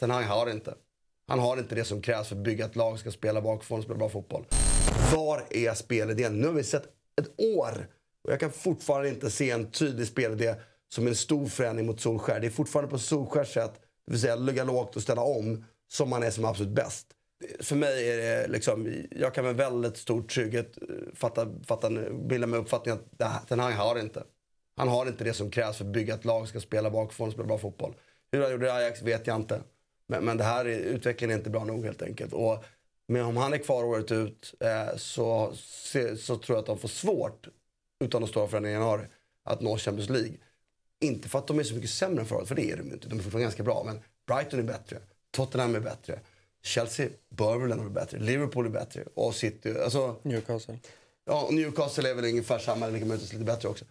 Ten Hag har inte. Han har inte det som krävs för att bygga ett lag, ska spela bakifrån och spela bra fotboll. Var är spelidén? Nu har vi sett ett år och jag kan fortfarande inte se en tydlig spelidé som en stor förändring mot Solskär. Det är fortfarande på Solskärs sätt, det vill säga ligga lågt och ställa om, som man är som absolut bäst. För mig är det liksom, jag kan med väldigt stor trygghet eh, fatta, fatta, bilda mig uppfattningen att den här har inte. Han har inte det som krävs för att bygga ett lag, ska spela bakifrån och spela bra fotboll. Hur han gjorde i Ajax vet jag inte. Men, men det här är, utvecklingen är inte bra nog helt enkelt. Och, men om han är kvar året ut eh, så, se, så tror jag att de får svårt, utan de stora förändringarna i januari, att nå Champions League. Inte för att de är så mycket sämre än förra året, för det är de inte. De är fortfarande ganska bra. Men Brighton är bättre, Tottenham är bättre, Chelsea bör väl ändå bättre, Liverpool är bättre och City. Alltså, Newcastle. Ja, Newcastle är väl ungefär samma, eller lika möjligtvis lite bättre också.